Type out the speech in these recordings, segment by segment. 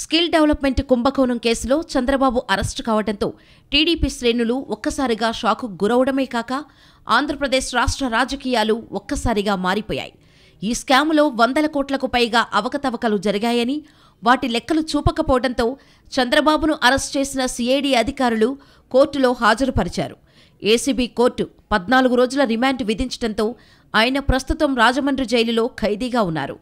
skill development కుంభకోణం కేసులో Chandrababu arrest కావడంతో టీడీపీ శ్రేణులు ఒక్కసారిగా షాకు గురవడమే కాక ఆంధ్రప్రదేశ్ రాష్ట్ర రాజకీయాలు ఒక్కసారిగా మారిపోయాయి ఈ స్కాములో వందల కోట్లకు పైగా అవకతవకలు జరిగాయని వాటి లెక్కలు చూపకపోవడంతో చంద్రబాబును అరెస్ట్ చేసిన సిఐడి అధికారులు కోర్టులో హాజరుపరిచారు ఏసీబీ కోర్టు పద్నాలుగు రోజుల రిమాండ్ విధించడంతో ఆయన ప్రస్తుతం రాజమండ్రి జైలులో ఖైదీగా ఉన్నారు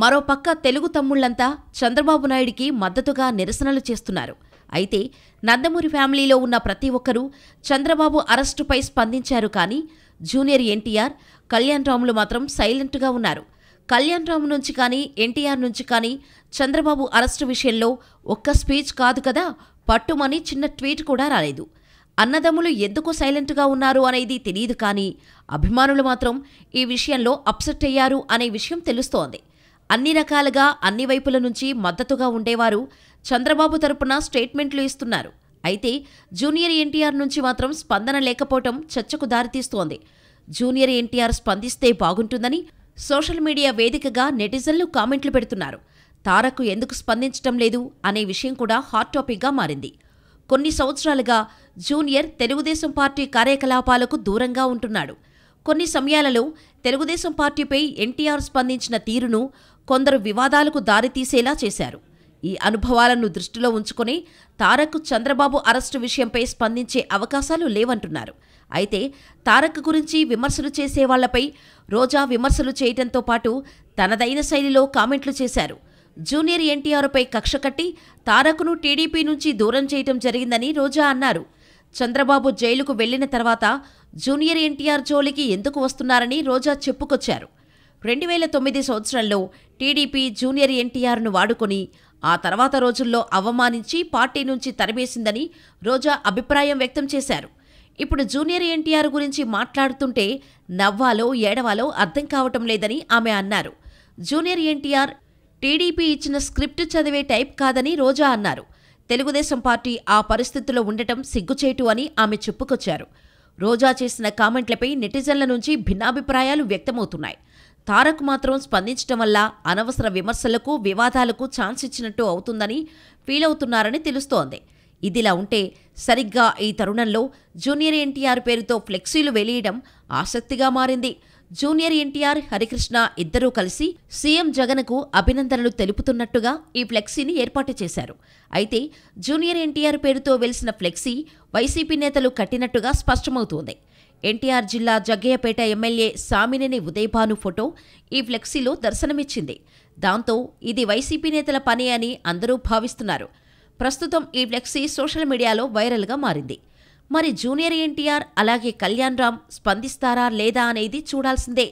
మరోపక్క తెలుగు తమ్ముళ్లంతా చంద్రబాబు నాయుడికి మద్దతుగా నిరసనలు చేస్తున్నారు అయితే నందమూరి ఫ్యామిలీలో ఉన్న ప్రతి ఒక్కరూ చంద్రబాబు అరెస్టుపై స్పందించారు కానీ జూనియర్ ఎన్టీఆర్ కళ్యాణరాములు మాత్రం సైలెంట్గా ఉన్నారు కళ్యాణరాము నుంచి కానీ ఎన్టీఆర్ నుంచి కానీ చంద్రబాబు అరెస్టు విషయంలో ఒక్క స్పీచ్ కాదు కదా పట్టుమని చిన్న ట్వీట్ కూడా రాలేదు అన్నదమ్ములు ఎందుకు సైలెంట్గా ఉన్నారు అనేది తెలియదు కానీ అభిమానులు మాత్రం ఈ విషయంలో అప్సెట్ అయ్యారు అనే విషయం తెలుస్తోంది అన్ని రకాలుగా అన్ని వైపుల నుంచి మద్దతుగా ఉండేవారు చంద్రబాబు తరపున స్టేట్మెంట్లు ఇస్తున్నారు అయితే జూనియర్ ఎన్టీఆర్ నుంచి మాత్రం స్పందన లేకపోవటం చర్చకు దారితీస్తోంది జూనియర్ ఎన్టీఆర్ స్పందిస్తే బాగుంటుందని సోషల్ మీడియా వేదికగా నెటిజన్లు కామెంట్లు పెడుతున్నారు తారకు ఎందుకు స్పందించటం లేదు అనే విషయం కూడా హాట్ టాపిక్గా మారింది కొన్ని సంవత్సరాలుగా జూనియర్ తెలుగుదేశం పార్టీ కార్యకలాపాలకు దూరంగా ఉంటున్నాడు కొన్ని సమయాలలో తెలుగుదేశం పార్టీపై ఎన్టీఆర్ స్పందించిన తీరును కొందరు వివాదాలకు దారితీసేలా చేశారు ఈ అనుభవాలను దృష్టిలో ఉంచుకుని తారక్ చంద్రబాబు అరెస్టు విషయంపై స్పందించే అవకాశాలు లేవంటున్నారు అయితే తారక్ గురించి విమర్శలు చేసేవాళ్లపై రోజా విమర్శలు చేయటంతో పాటు తనదైన శైలిలో కామెంట్లు చేశారు జూనియర్ ఎన్టీఆర్పై కక్ష కట్టి తారక్ను టీడీపీ నుంచి దూరం చేయటం జరిగిందని రోజా అన్నారు చంద్రబాబు జైలుకు వెళ్లిన తర్వాత జూనియర్ ఎన్టీఆర్ జోలికి ఎందుకు వస్తున్నారని రోజా చెప్పుకొచ్చారు రెండు వేల తొమ్మిది సంవత్సరంలో టీడీపీ జూనియర్ ఎన్టీఆర్ను వాడుకొని ఆ తర్వాత రోజుల్లో అవమానించి పార్టీ నుంచి తరిమేసిందని రోజా అభిప్రాయం వ్యక్తం చేశారు ఇప్పుడు జూనియర్ ఎన్టీఆర్ గురించి మాట్లాడుతుంటే నవ్వాలో ఏడవాలో అర్థం కావటం లేదని ఆమె అన్నారు జూనియర్ ఎన్టీఆర్ టీడీపీ ఇచ్చిన స్క్రిప్ట్ చదివే టైప్ కాదని రోజా అన్నారు తెలుగుదేశం పార్టీ ఆ పరిస్థితుల్లో ఉండటం సిగ్గుచేటు అని ఆమె చెప్పుకొచ్చారు రోజా చేసిన కామెంట్లపై నెటిజన్ల నుంచి భిన్నాభిప్రాయాలు వ్యక్తమవుతున్నాయి తారక్ మాత్రం స్పందించడం వల్ల అనవసర విమర్శలకు వివాదాలకు ఛాన్స్ ఇచ్చినట్టు అవుతుందని ఫీల్ అవుతున్నారని తెలుస్తోంది ఇదిలా ఉంటే సరిగ్గా ఈ తరుణంలో జూనియర్ ఎన్టీఆర్ పేరుతో ఫ్లెక్సీలు వెలియడం ఆసక్తిగా మారింది జూనియర్ ఎన్టీఆర్ హరికృష్ణ ఇద్దరూ కలిసి సీఎం జగన్కు అభినందనలు తెలుపుతున్నట్టుగా ఈ ఫ్లెక్సీని ఏర్పాటు చేశారు అయితే జూనియర్ ఎన్టీఆర్ పేరుతో వెలిసిన ఫ్లెక్సీ వైసీపీ నేతలు కట్టినట్టుగా స్పష్టమవుతోంది ఎన్టీఆర్ జిల్లా జగ్గయ్యపేట ఎమ్మెల్యే సామినేని ఉదయభాను ఫోటో ఈ ఫ్లెక్సీలో దర్శనమిచ్చింది దాంతో ఇది వైసీపీ నేతల పని అని అందరూ భావిస్తున్నారు ప్రస్తుతం ఈ ఫ్లెక్సీ సోషల్ మీడియాలో వైరల్గా మారింది మరి జూనియర్ ఎన్టీఆర్ అలాగే కళ్యాణ్ రామ్ స్పందిస్తారా లేదా అనేది చూడాల్సిందే